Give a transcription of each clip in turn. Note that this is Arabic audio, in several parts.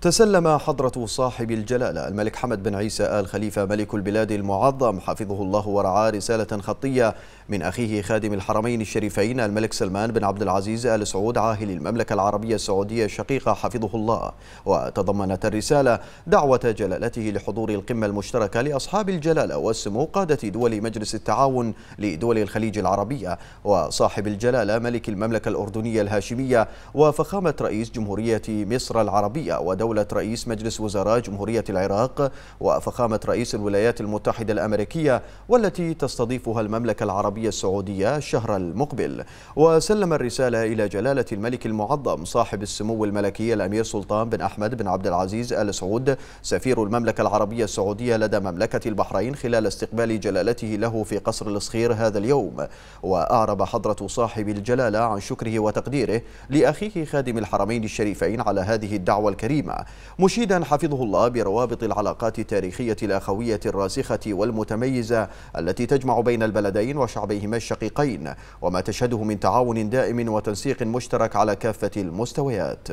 تسلم حضرة صاحب الجلالة الملك حمد بن عيسى آل خليفة ملك البلاد المعظم حفظه الله ورعاه رسالة خطية من أخيه خادم الحرمين الشريفين الملك سلمان بن عبد العزيز آل سعود عاهل المملكة العربية السعودية الشقيقة حفظه الله وتضمنت الرسالة دعوة جلالته لحضور القمة المشتركة لأصحاب الجلالة والسمو قادة دول مجلس التعاون لدول الخليج العربية وصاحب الجلالة ملك المملكة الأردنية الهاشمية وفخامة رئيس جمهورية مصر العربية ودولة جولة رئيس مجلس وزراء جمهورية العراق وفخامة رئيس الولايات المتحدة الأمريكية والتي تستضيفها المملكة العربية السعودية الشهر المقبل وسلم الرسالة إلى جلالة الملك المعظم صاحب السمو الملكي الأمير سلطان بن أحمد بن عبد العزيز آل سعود سفير المملكة العربية السعودية لدى مملكة البحرين خلال استقبال جلالته له في قصر الصخير هذا اليوم وأعرب حضرة صاحب الجلالة عن شكره وتقديره لأخيه خادم الحرمين الشريفين على هذه الدعوة الكريمة مشيدا حفظه الله بروابط العلاقات التاريخية الأخوية الراسخة والمتميزة التي تجمع بين البلدين وشعبيهما الشقيقين وما تشهده من تعاون دائم وتنسيق مشترك على كافة المستويات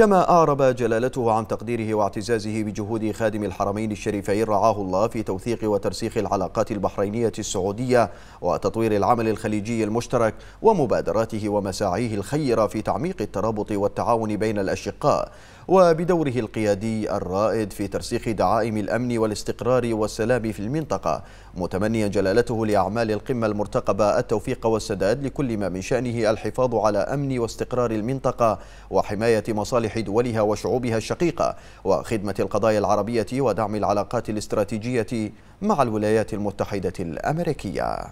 كما أعرب جلالته عن تقديره واعتزازه بجهود خادم الحرمين الشريفين رعاه الله في توثيق وترسيخ العلاقات البحرينية السعودية وتطوير العمل الخليجي المشترك ومبادراته ومساعيه الخيرة في تعميق الترابط والتعاون بين الأشقاء وبدوره القيادي الرائد في ترسيخ دعائم الأمن والاستقرار والسلام في المنطقة متمنيا جلالته لأعمال القمة المرتقبة التوفيق والسداد لكل ما من شأنه الحفاظ على أمن واستقرار المنطقة وحماية مصالح دولها وشعوبها الشقيقة وخدمة القضايا العربية ودعم العلاقات الاستراتيجية مع الولايات المتحدة الأمريكية